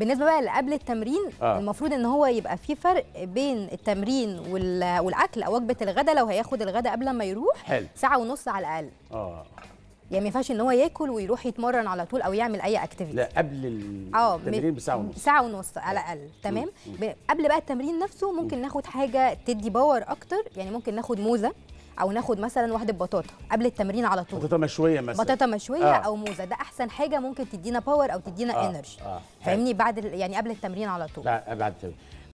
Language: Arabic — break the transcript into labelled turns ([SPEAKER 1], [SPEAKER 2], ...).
[SPEAKER 1] بالنسبه بقى قبل التمرين آه. المفروض ان هو يبقى في فرق بين التمرين والاكل او وجبه الغداء لو هياخد الغداء قبل ما يروح حل. ساعه ونص على الاقل اه يعني ما ينفعش ان هو ياكل ويروح يتمرن على طول او يعمل اي اكتيفيتي
[SPEAKER 2] لا قبل آه، التمرين بساعه ونص
[SPEAKER 1] ساعه ونص على الاقل تمام مم. قبل بقى التمرين نفسه ممكن مم. ناخد حاجه تدي باور اكتر يعني ممكن ناخد موزه او ناخد مثلا واحده بطاطا قبل التمرين على طول بطاطا مشويه مثلا بطاطا مشويه آه. او موزه ده احسن حاجه ممكن تدينا باور او تدينا آه. انرجي
[SPEAKER 3] آه.
[SPEAKER 4] فاهمني بعد يعني قبل التمرين على طول
[SPEAKER 3] لا بعد التمرين